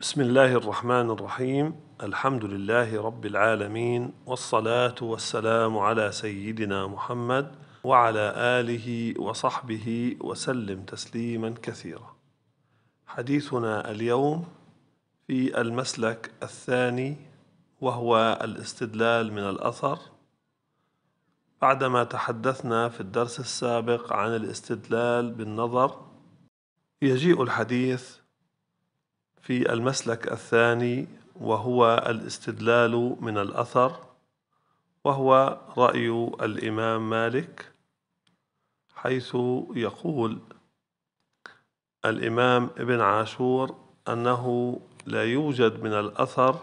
بسم الله الرحمن الرحيم الحمد لله رب العالمين والصلاه والسلام على سيدنا محمد وعلى اله وصحبه وسلم تسليما كثيرا حديثنا اليوم في المسلك الثاني وهو الاستدلال من الاثر بعدما تحدثنا في الدرس السابق عن الاستدلال بالنظر يجيء الحديث في المسلك الثاني وهو الاستدلال من الأثر وهو رأي الإمام مالك حيث يقول الإمام ابن عاشور أنه لا يوجد من الأثر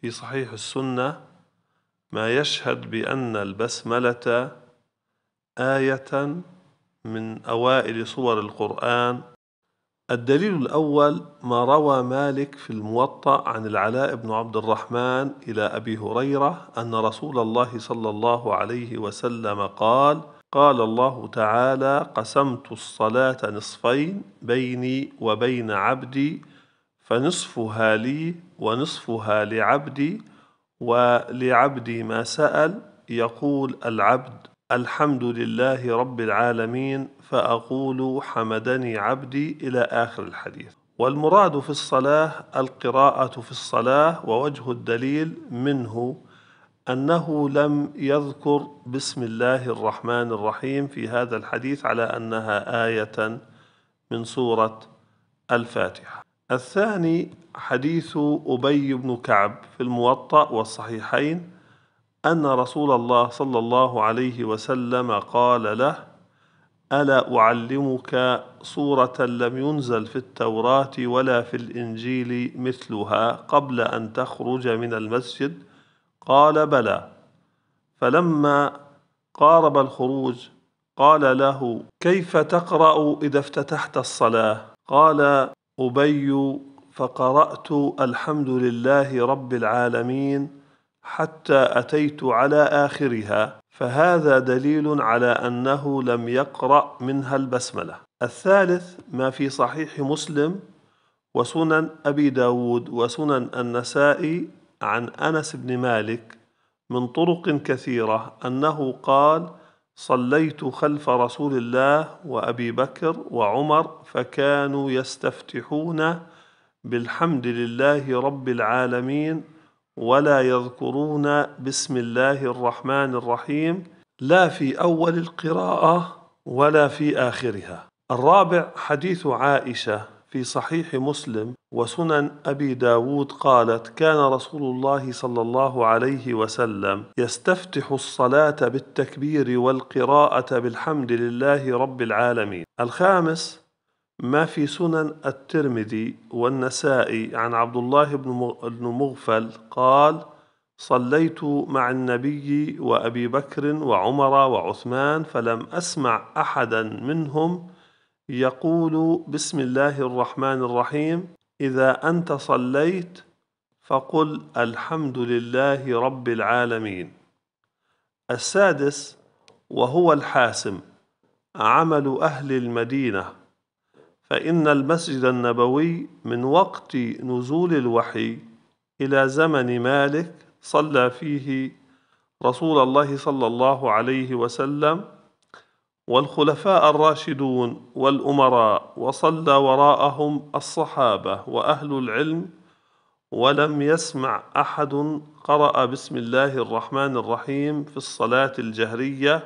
في صحيح السنة ما يشهد بأن البسملة آية من أوائل صور القرآن الدليل الأول ما روى مالك في الموطأ عن العلاء بن عبد الرحمن إلى أبي هريرة أن رسول الله صلى الله عليه وسلم قال: قال الله تعالى: قسمت الصلاة نصفين بيني وبين عبدي فنصفها لي ونصفها لعبدي ولعبدي ما سأل يقول العبد الحمد لله رب العالمين فأقول حمدني عبدي إلى آخر الحديث والمراد في الصلاة القراءة في الصلاة ووجه الدليل منه أنه لم يذكر بسم الله الرحمن الرحيم في هذا الحديث على أنها آية من سورة الفاتحة الثاني حديث أبي بن كعب في الموطأ والصحيحين أن رسول الله صلى الله عليه وسلم قال له: ألا أعلمك صورة لم ينزل في التوراة ولا في الإنجيل مثلها قبل أن تخرج من المسجد؟ قال: بلى. فلما قارب الخروج قال له: كيف تقرأ إذا افتتحت الصلاة؟ قال: أبي فقرأت الحمد لله رب العالمين حتى أتيت على آخرها فهذا دليل على أنه لم يقرأ منها البسملة الثالث ما في صحيح مسلم وسنن أبي داود وسنن النسائي عن أنس بن مالك من طرق كثيرة أنه قال صليت خلف رسول الله وأبي بكر وعمر فكانوا يستفتحون بالحمد لله رب العالمين ولا يذكرون بسم الله الرحمن الرحيم لا في اول القراءه ولا في اخرها الرابع حديث عائشه في صحيح مسلم وسنن ابي داود قالت كان رسول الله صلى الله عليه وسلم يستفتح الصلاه بالتكبير والقراءه بالحمد لله رب العالمين الخامس ما في سنن الترمذي والنسائي عن عبد الله بن مغفل قال صليت مع النبي وابي بكر وعمر وعثمان فلم اسمع احدا منهم يقول بسم الله الرحمن الرحيم اذا انت صليت فقل الحمد لله رب العالمين السادس وهو الحاسم عمل اهل المدينه فإن المسجد النبوي من وقت نزول الوحي إلى زمن مالك صلى فيه رسول الله صلى الله عليه وسلم والخلفاء الراشدون والأمراء وصلى وراءهم الصحابة وأهل العلم ولم يسمع أحد قرأ بسم الله الرحمن الرحيم في الصلاة الجهرية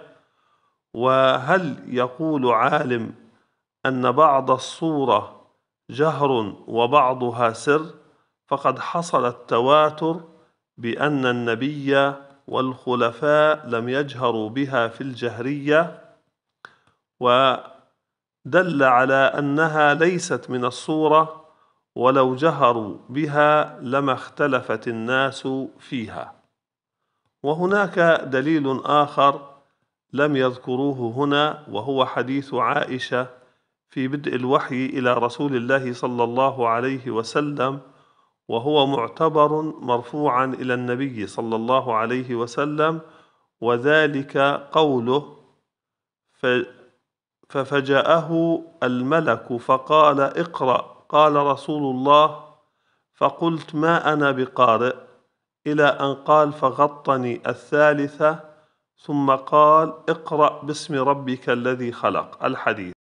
وهل يقول عالم أن بعض الصورة جهر وبعضها سر فقد حصل التواتر بأن النبي والخلفاء لم يجهروا بها في الجهرية ودل على أنها ليست من الصورة ولو جهروا بها لما اختلفت الناس فيها وهناك دليل آخر لم يذكروه هنا وهو حديث عائشة في بدء الوحي إلى رسول الله صلى الله عليه وسلم وهو معتبر مرفوعا إلى النبي صلى الله عليه وسلم وذلك قوله ففجأه الملك فقال اقرأ قال رسول الله فقلت ما أنا بقارئ إلى أن قال فغطني الثالثة ثم قال اقرأ باسم ربك الذي خلق الحديث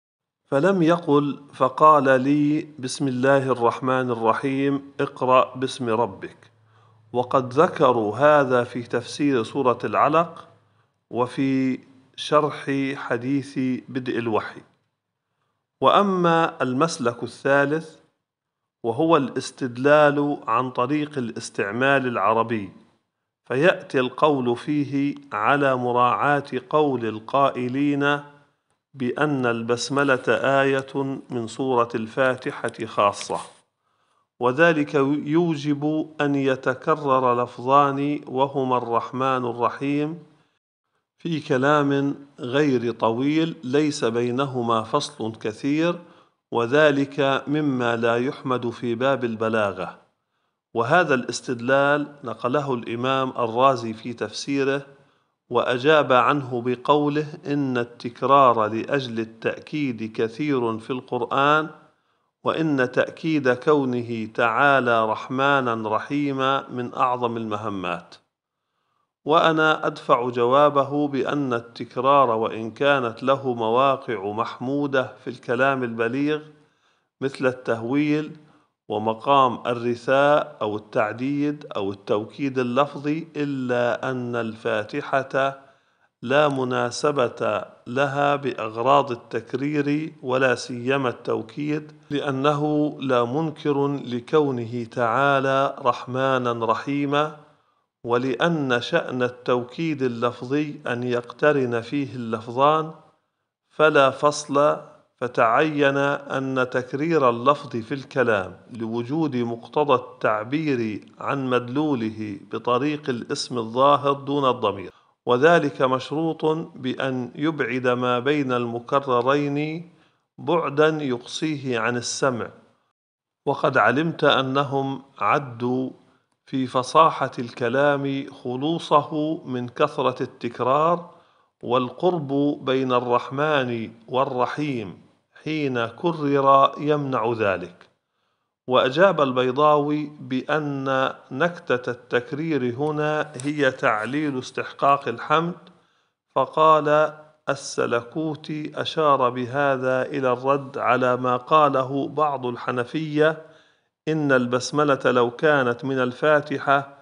فلم يقل فقال لي بسم الله الرحمن الرحيم اقرا باسم ربك وقد ذكروا هذا في تفسير سوره العلق وفي شرح حديث بدء الوحي واما المسلك الثالث وهو الاستدلال عن طريق الاستعمال العربي فياتي القول فيه على مراعاه قول القائلين بأن البسملة آية من سورة الفاتحة خاصة وذلك يوجب أن يتكرر لفظان وهما الرحمن الرحيم في كلام غير طويل ليس بينهما فصل كثير وذلك مما لا يحمد في باب البلاغة وهذا الاستدلال نقله الإمام الرازي في تفسيره واجاب عنه بقوله ان التكرار لاجل التاكيد كثير في القران وان تاكيد كونه تعالى رحمانا رحيما من اعظم المهمات وانا ادفع جوابه بان التكرار وان كانت له مواقع محموده في الكلام البليغ مثل التهويل ومقام الرثاء أو التعديد أو التوكيد اللفظي إلا أن الفاتحة لا مناسبة لها بأغراض التكرير ولا سيما التوكيد لأنه لا منكر لكونه تعالى رحمانا رحيما ولأن شأن التوكيد اللفظي أن يقترن فيه اللفظان فلا فصل فتعين أن تكرير اللفظ في الكلام لوجود مقتضى التعبير عن مدلوله بطريق الاسم الظاهر دون الضمير وذلك مشروط بأن يبعد ما بين المكررين بعدا يقصيه عن السمع وقد علمت أنهم عدوا في فصاحة الكلام خلوصه من كثرة التكرار والقرب بين الرحمن والرحيم حين كرر يمنع ذلك واجاب البيضاوي بان نكته التكرير هنا هي تعليل استحقاق الحمد فقال السلكوتي اشار بهذا الى الرد على ما قاله بعض الحنفيه ان البسمله لو كانت من الفاتحه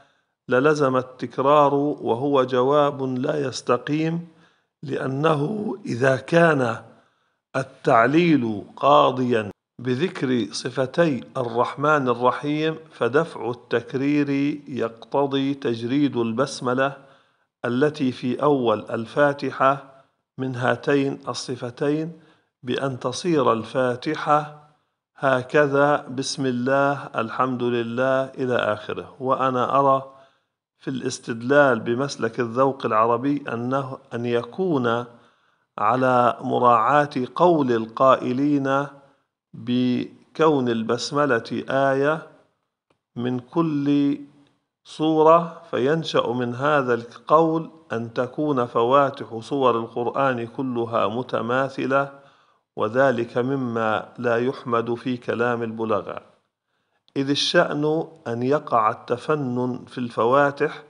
للزم التكرار وهو جواب لا يستقيم لانه اذا كان التعليل قاضيا بذكر صفتي الرحمن الرحيم فدفع التكرير يقتضي تجريد البسمله التي في اول الفاتحه من هاتين الصفتين بان تصير الفاتحه هكذا بسم الله الحمد لله الى اخره وانا ارى في الاستدلال بمسلك الذوق العربي انه ان يكون على مراعاة قول القائلين بكون البسملة آية من كل صورة فينشأ من هذا القول أن تكون فواتح صور القرآن كلها متماثلة وذلك مما لا يحمد في كلام البلغاء إذ الشأن أن يقع التفنن في الفواتح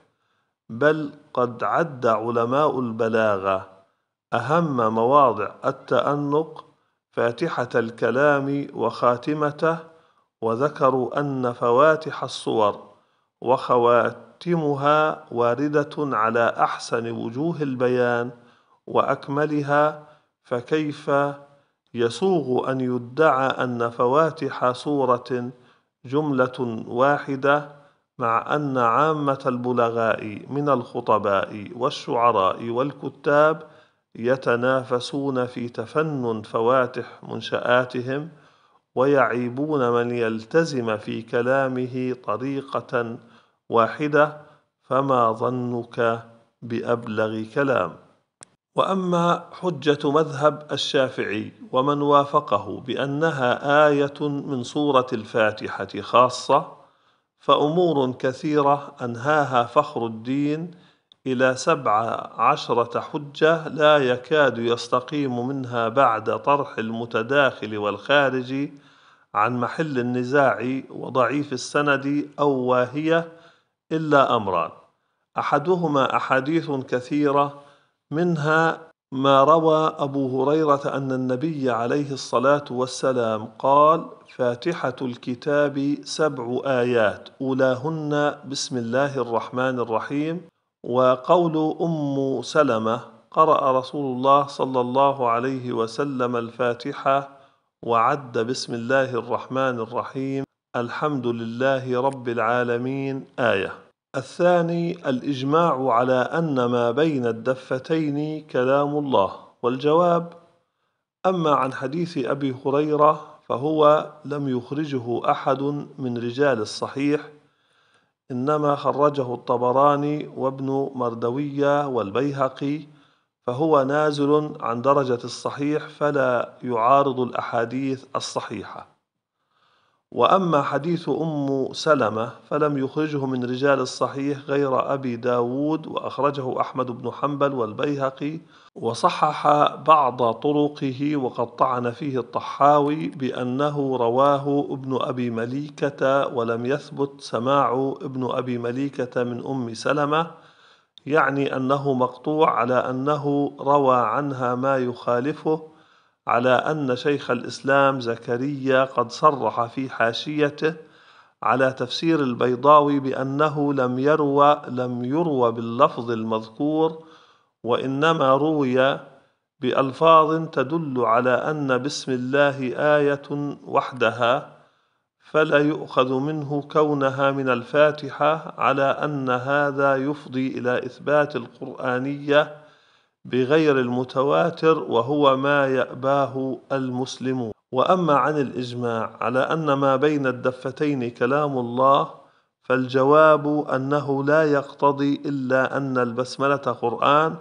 بل قد عد علماء البلاغة أهم مواضع التأنق فاتحة الكلام وخاتمته وذكروا أن فواتح الصور وخواتمها واردة على أحسن وجوه البيان وأكملها فكيف يسوغ أن يدعى أن فواتح سورة جملة واحدة مع أن عامة البلغاء من الخطباء والشعراء والكتاب يتنافسون في تفنن فواتح منشآتهم ويعيبون من يلتزم في كلامه طريقة واحدة فما ظنك بأبلغ كلام وأما حجة مذهب الشافعي ومن وافقه بأنها آية من سورة الفاتحة خاصة فأمور كثيرة أنهاها فخر الدين إلى سبع عشرة حجة لا يكاد يستقيم منها بعد طرح المتداخل والخارج عن محل النزاع وضعيف السند أو واهية إلا أمران أحدهما أحاديث كثيرة منها ما روى أبو هريرة أن النبي عليه الصلاة والسلام قال: فاتحة الكتاب سبع آيات أولاهن بسم الله الرحمن الرحيم وقول ام سلمه قرا رسول الله صلى الله عليه وسلم الفاتحه وعد بسم الله الرحمن الرحيم الحمد لله رب العالمين ايه الثاني الاجماع على ان ما بين الدفتين كلام الله والجواب اما عن حديث ابي هريره فهو لم يخرجه احد من رجال الصحيح إنما خرجه الطبراني وابن مردوية والبيهقي فهو نازل عن درجة الصحيح فلا يعارض الأحاديث الصحيحة وأما حديث أم سلمة فلم يخرجه من رجال الصحيح غير أبي داود وأخرجه أحمد بن حنبل والبيهقي وصحح بعض طرقه وقد طعن فيه الطحاوي بأنه رواه ابن أبي مليكة ولم يثبت سماع ابن أبي مليكة من أم سلمة يعني أنه مقطوع على أنه روى عنها ما يخالفه على أن شيخ الإسلام زكريا قد صرح في حاشيته على تفسير البيضاوي بأنه لم يروى لم يروى باللفظ المذكور وإنما روي بألفاظ تدل على أن بسم الله آية وحدها فلا يؤخذ منه كونها من الفاتحة على أن هذا يفضي إلى إثبات القرآنية بغير المتواتر وهو ما يأباه المسلمون وأما عن الإجماع على أن ما بين الدفتين كلام الله فالجواب أنه لا يقتضي إلا أن البسملة قرآن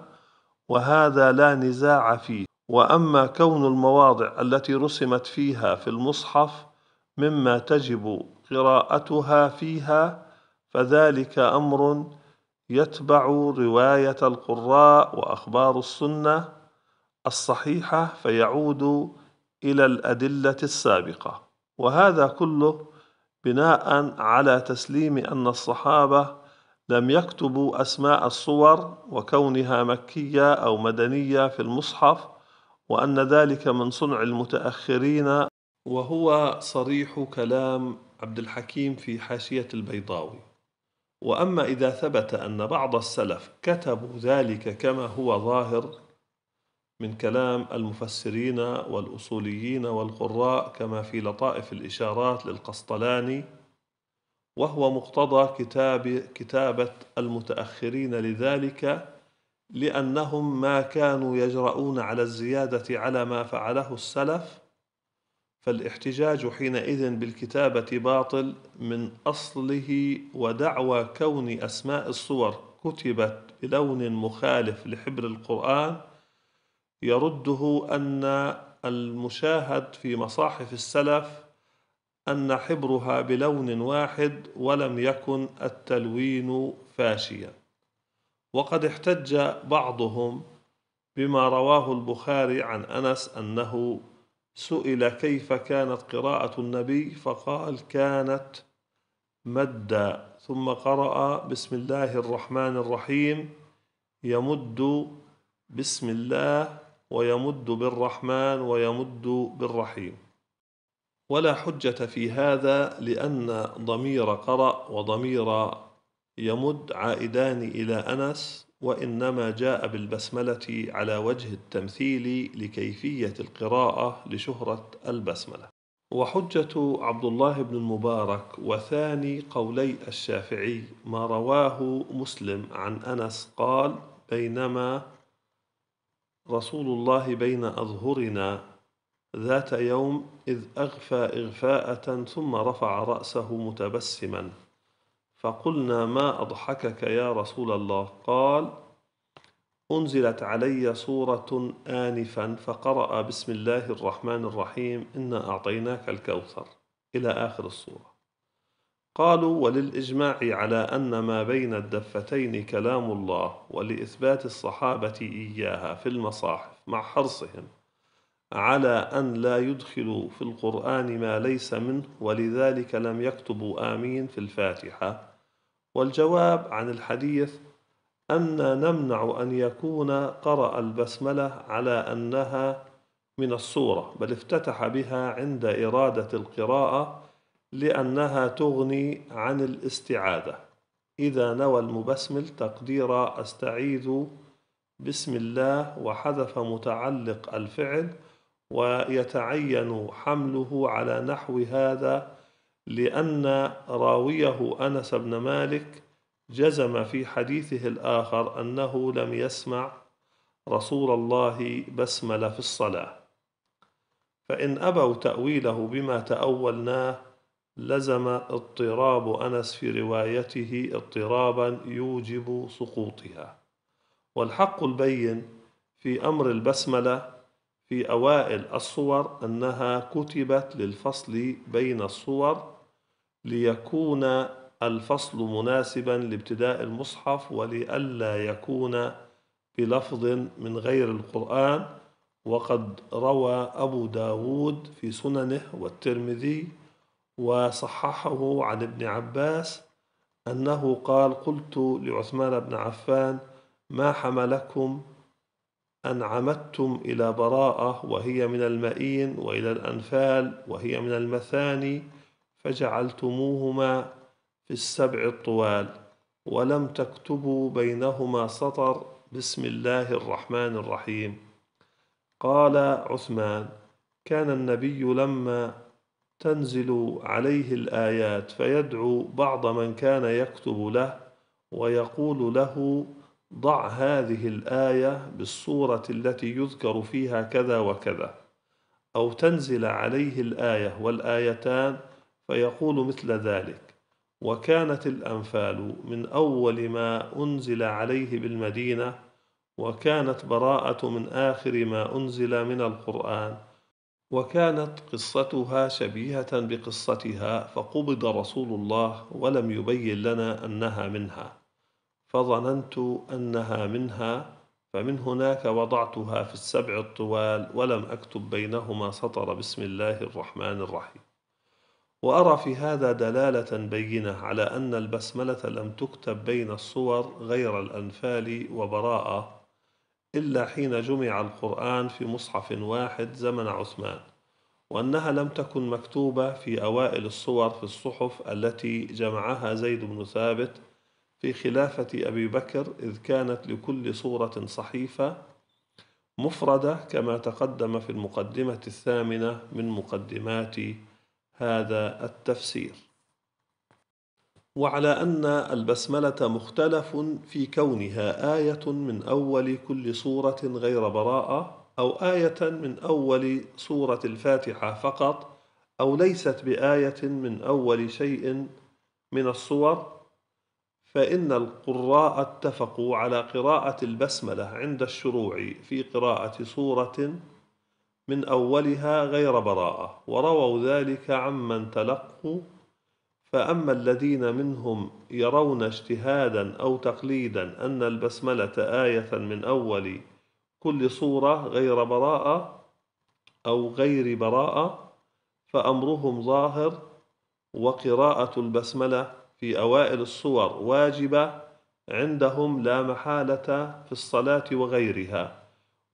وهذا لا نزاع فيه وأما كون المواضع التي رسمت فيها في المصحف مما تجب قراءتها فيها فذلك أمر يتبع روايه القراء واخبار السنه الصحيحه فيعود الى الادله السابقه وهذا كله بناء على تسليم ان الصحابه لم يكتبوا اسماء الصور وكونها مكيه او مدنيه في المصحف وان ذلك من صنع المتاخرين وهو صريح كلام عبد الحكيم في حاشيه البيضاوي واما اذا ثبت ان بعض السلف كتبوا ذلك كما هو ظاهر من كلام المفسرين والاصوليين والقراء كما في لطائف الاشارات للقسطلاني وهو مقتضى كتاب كتابه المتاخرين لذلك لانهم ما كانوا يجرؤون على الزياده على ما فعله السلف فالاحتجاج حينئذ بالكتابة باطل من أصله ودعوى كون أسماء الصور كتبت بلون مخالف لحبر القرآن يرده أن المشاهد في مصاحف السلف أن حبرها بلون واحد ولم يكن التلوين فاشيا وقد احتج بعضهم بما رواه البخاري عن أنس أنه سئل كيف كانت قراءة النبي فقال كانت مدا ثم قرأ بسم الله الرحمن الرحيم يمد بسم الله ويمد بالرحمن ويمد بالرحيم ولا حجة في هذا لأن ضمير قرأ وضمير يمد عائدان إلى أنس وإنما جاء بالبسملة على وجه التمثيل لكيفية القراءة لشهرة البسملة وحجة عبد الله بن المبارك وثاني قولي الشافعي ما رواه مسلم عن أنس قال بينما رسول الله بين أظهرنا ذات يوم إذ أغفى إغفاءة ثم رفع رأسه متبسما فقلنا ما أضحكك يا رسول الله قال أنزلت علي صورة آنفا فقرأ بسم الله الرحمن الرحيم إنا أعطيناك الكوثر إلى آخر الصورة قالوا وللإجماع على أن ما بين الدفتين كلام الله ولإثبات الصحابة إياها في المصاحف مع حرصهم على أن لا يدخلوا في القرآن ما ليس منه ولذلك لم يكتبوا آمين في الفاتحة والجواب عن الحديث أن نمنع أن يكون قرأ البسملة على أنها من الصورة بل افتتح بها عند إرادة القراءة لأنها تغني عن الاستعادة إذا نوى المبسمل تقدير أستعيذ بسم الله وحذف متعلق الفعل ويتعين حمله على نحو هذا لأن راويه أنس بن مالك جزم في حديثه الآخر أنه لم يسمع رسول الله بسمل في الصلاة فإن أبوا تأويله بما تأولناه لزم اضطراب أنس في روايته اضطرابا يوجب سقوطها والحق البين في أمر البسملة في أوائل الصور أنها كتبت للفصل بين الصور ليكون الفصل مناسبا لابتداء المصحف ولئلا يكون بلفظ من غير القرآن وقد روى أبو داود في سننه والترمذي وصححه عن ابن عباس أنه قال قلت لعثمان بن عفان ما حملكم أن عمدتم إلى براءة وهي من المئين وإلى الأنفال وهي من المثاني فجعلتموهما في السبع الطوال ولم تكتبوا بينهما سطر بسم الله الرحمن الرحيم قال عثمان كان النبي لما تنزل عليه الآيات فيدعو بعض من كان يكتب له ويقول له ضع هذه الآية بالصورة التي يذكر فيها كذا وكذا أو تنزل عليه الآية والآيتان فيقول مثل ذلك وكانت الأنفال من أول ما أنزل عليه بالمدينة وكانت براءة من آخر ما أنزل من القرآن وكانت قصتها شبيهة بقصتها فقبض رسول الله ولم يبين لنا أنها منها فظننت أنها منها فمن هناك وضعتها في السبع الطوال ولم أكتب بينهما سطر بسم الله الرحمن الرحيم وأرى في هذا دلالة بينة على أن البسملة لم تكتب بين الصور غير الأنفال وبراءة إلا حين جمع القرآن في مصحف واحد زمن عثمان وأنها لم تكن مكتوبة في أوائل الصور في الصحف التي جمعها زيد بن ثابت في خلافة أبي بكر إذ كانت لكل صورة صحيفة مفردة كما تقدم في المقدمة الثامنة من مقدمات هذا التفسير وعلى ان البسمله مختلف في كونها ايه من اول كل سوره غير براءه او ايه من اول سوره الفاتحه فقط او ليست بايه من اول شيء من الصور فإن القراء اتفقوا على قراءة البسملة عند الشروع في قراءة سورة من أولها غير براءة ورووا ذلك عمن تلقوا فأما الذين منهم يرون اجتهادا أو تقليدا أن البسملة آية من أول كل صورة غير براءة أو غير براءة فأمرهم ظاهر وقراءة البسملة في أوائل الصور واجبة عندهم لا محالة في الصلاة وغيرها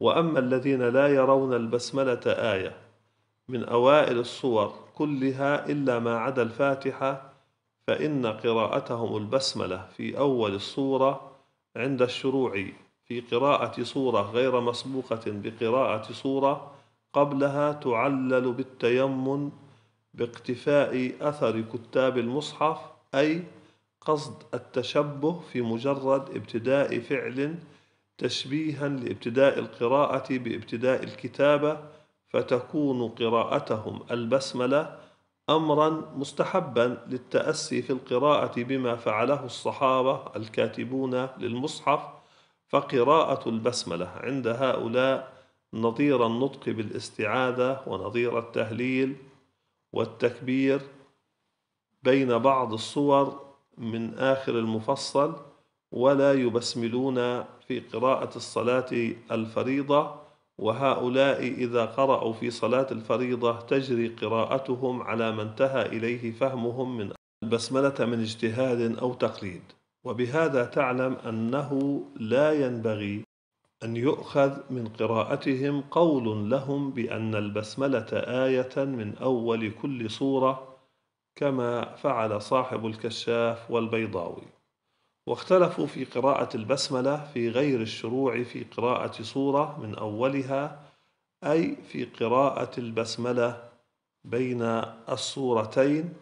وأما الذين لا يرون البسملة آية من أوائل الصور كلها إلا ما عدا الفاتحة فإن قراءتهم البسملة في أول الصورة عند الشروع في قراءة صورة غير مسبوقة بقراءة صورة قبلها تعلل بالتيمن باقتفاء أثر كتاب المصحف أي قصد التشبه في مجرد ابتداء فعل تشبيها لابتداء القراءة بابتداء الكتابة فتكون قراءتهم البسملة أمرا مستحبا للتأسي في القراءة بما فعله الصحابة الكاتبون للمصحف فقراءة البسملة عند هؤلاء نظير النطق بالاستعاذة ونظير التهليل والتكبير بين بعض الصور من آخر المفصل ولا يبسملون في قراءة الصلاة الفريضة وهؤلاء إذا قرأوا في صلاة الفريضة تجري قراءتهم على ما انتهى إليه فهمهم من البسملة من اجتهاد أو تقليد وبهذا تعلم أنه لا ينبغي أن يؤخذ من قراءتهم قول لهم بأن البسملة آية من أول كل صورة كما فعل صاحب الكشاف والبيضاوي واختلفوا في قراءة البسملة في غير الشروع في قراءة سورة من أولها أي في قراءة البسملة بين الصورتين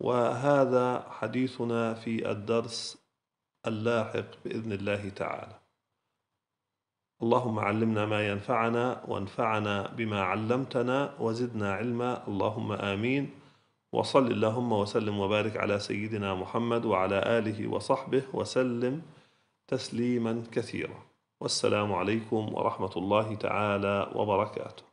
وهذا حديثنا في الدرس اللاحق بإذن الله تعالى اللهم علمنا ما ينفعنا وانفعنا بما علمتنا وزدنا علما اللهم آمين وصل اللهم وسلم وبارك على سيدنا محمد وعلى آله وصحبه وسلم تسليما كثيرا والسلام عليكم ورحمة الله تعالى وبركاته